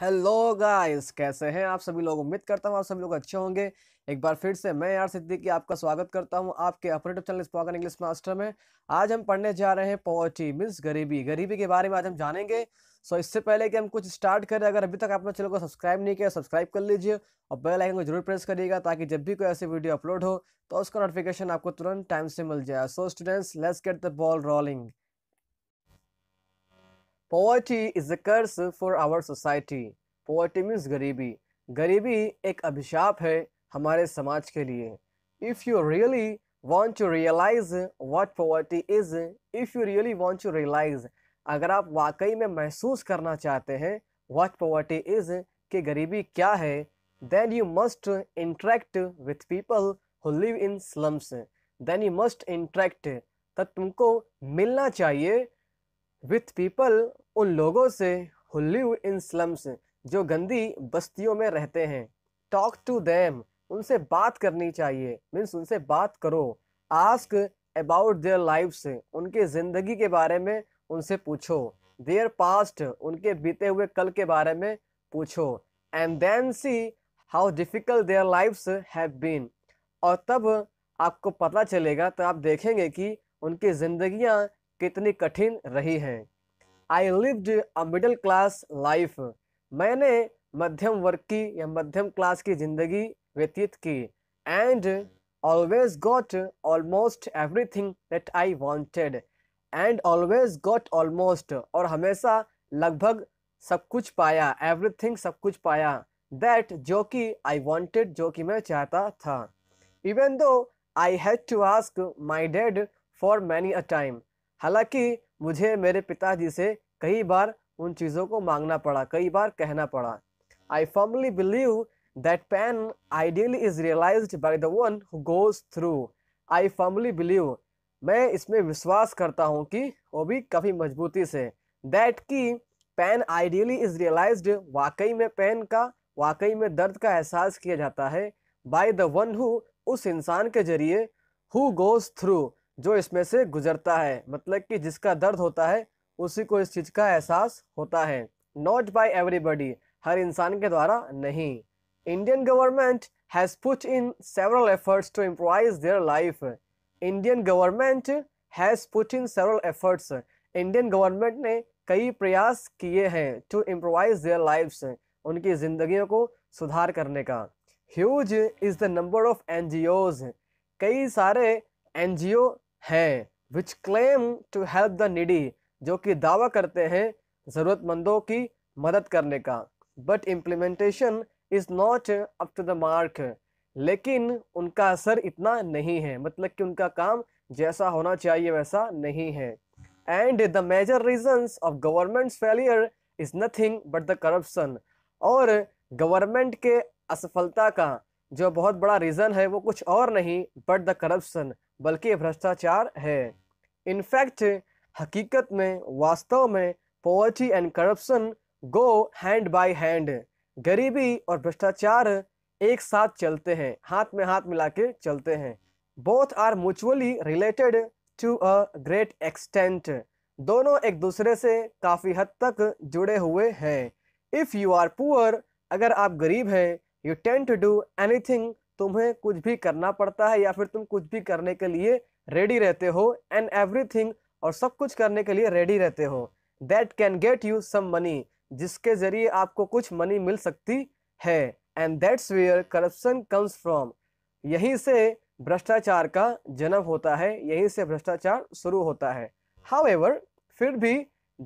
hello guys कैसे हैं आप सभी लोग उम्मीद करता हूँ आप सभी लोग अच्छे होंगे एक बार फिर से मैं यार सिद्दीकी आपका स्वागत करता हूँ आपके अपने चैनल स्पोकन इंग्लिश मास्टर में आज हम पढ़ने जा रहे हैं पॉवर्टी मीन्स गरीबी गरीबी के बारे में आज हम जानेंगे सो इससे पहले कि हम कुछ स्टार्ट करें अगर अभी तक आपने चैनल को सब्सक्राइब नहीं किया सब्सक्राइब कर लीजिए और बेल आइकन को जरूर प्रेस करिएगा ताकि जब भी कोई ऐसी वीडियो अपलोड हो तो उसका नोटिफिकेशन आपको तुरंत टाइम से मिल जाए so students let's get the ball rolling poverty is a curse for our society poverty means गरीबी गरीबी एक अभिशाप है हमारे समाज के लिए if you really want to realize what poverty is if you really want to realize अगर आप वाकई में महसूस करना चाहते हैं वॉट पॉवर्टी इज कि गरीबी क्या है then you must interact with people who live in slums then you must interact तब तुमको मिलना चाहिए विथ पीपल उन लोगों से हु लिव इन स्लम्स जो गंदी बस्तियों में रहते हैं टॉक टू देम उनसे बात करनी चाहिए मीन्स उनसे बात करो आस्क अबाउट देयर लाइफ्स उनके ज़िंदगी के बारे में उनसे पूछो देयर पास्ट उनके बीते हुए कल के बारे में पूछो and then see how difficult their lifes have been और तब आपको पता चलेगा तो आप देखेंगे कि उनकी ज़िंदगियाँ कितनी कठिन रही हैं I lived a middle class life मैंने मध्यम वर्ग की या मध्यम क्लास की जिंदगी व्यतीत की and always got almost everything that I wanted and always got almost और हमेशा लगभग सब कुछ पाया एवरीथिंग सब कुछ पाया दैट जो कि आई वांटेड जो कि मैं चाहता था even though I had to ask my dad for many a time हालांकि मुझे मेरे पिताजी से कई बार उन चीज़ों को मांगना पड़ा कई बार कहना पड़ा I firmly believe that pain ideally is realize by the one who goes through I firmly believe मैं इसमें विश्वास करता हूँ कि वो भी काफ़ी मजबूती से दैट की पैन आइडियली इज रियलाइज वाकई में पैन का वाकई में दर्द का एहसास किया जाता है बाय द वन हु उस इंसान के जरिए हु गोज थ्रू जो इसमें से गुजरता है मतलब कि जिसका दर्द होता है उसी को इस चीज़ का एहसास होता है नॉट बाय एवरीबडी हर इंसान के द्वारा नहीं Indian government has put in several efforts to improvise their life Indian government has put in several efforts Indian government ने कई प्रयास किए हैं टू इम्प्रोवाइज देयर लाइफ्स उनकी ज़िंदगियों को सुधार करने का huge is the number of N कई सारे एन है which claim to help the needy जो कि दावा करते हैं ज़रूरतमंदों की मदद करने का but implementation is not up to the mark लेकिन उनका असर इतना नहीं है मतलब कि उनका काम जैसा होना चाहिए वैसा नहीं है and the major reasons of government's failure is nothing but the corruption और गवर्नमेंट के असफलता का जो बहुत बड़ा रीज़न है वो कुछ और नहीं बट द करप्शन बल्कि भ्रष्टाचार है इनफैक्ट हकीकत में वास्तव में poverty and corruption go hand by hand गरीबी और भ्रष्टाचार एक साथ चलते हैं हाथ में हाथ मिला के चलते हैं both are mutually related to a great extent दोनों एक दूसरे से काफ़ी हद तक जुड़े हुए हैं इफ़ यू आर पुअर अगर आप गरीब हैं you tend to do anything तुम्हें कुछ भी करना पड़ता है या फिर तुम कुछ भी करने के लिए रेडी रहते हो एंड एवरी और सब कुछ करने के लिए रेडी रहते हो that can get you some money जिसके जरिए आपको कुछ मनी मिल सकती है and that's where corruption comes from यहीं से भ्रष्टाचार का जन्म होता है यहीं से भ्रष्टाचार शुरू होता है हाउ फिर भी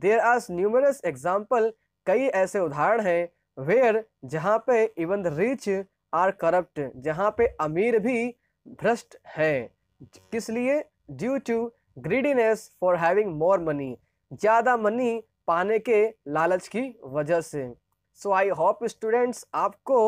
देर आर न्यूमरस एग्जाम्पल कई ऐसे उदाहरण हैं वेयर जहाँ पे even the rich are corrupt जहाँ पे अमीर भी भ्रष्ट है किस लिए due to greediness for having more money ज़्यादा मनी पाने के लालच की वजह से सो आई होप स्टूडेंट्स आपको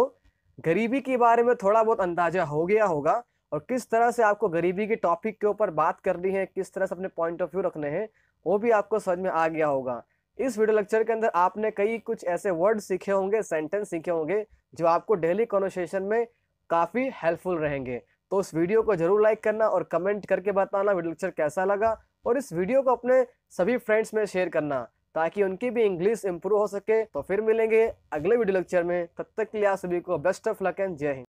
गरीबी के बारे में थोड़ा बहुत अंदाज़ा हो गया होगा और किस तरह से आपको गरीबी के टॉपिक के ऊपर बात करनी है किस तरह से अपने पॉइंट ऑफ व्यू रखने हैं वो भी आपको समझ में आ गया होगा इस वीडियो लेक्चर के अंदर आपने कई कुछ ऐसे वर्ड सीखे होंगे सेंटेंस सीखे होंगे जो आपको डेली कॉन्वर्सेशन में काफ़ी हेल्पफुल रहेंगे तो उस वीडियो को जरूर लाइक करना और कमेंट करके बताना वीडियो लेक्चर कैसा लगा और इस वीडियो को अपने सभी फ्रेंड्स में शेयर करना ताकि उनकी भी इंग्लिश इंप्रूव हो सके तो फिर मिलेंगे अगले वीडियो लेक्चर में तब तक के लिए आप सभी को बेस्ट ऑफ लक एंड जय हिंद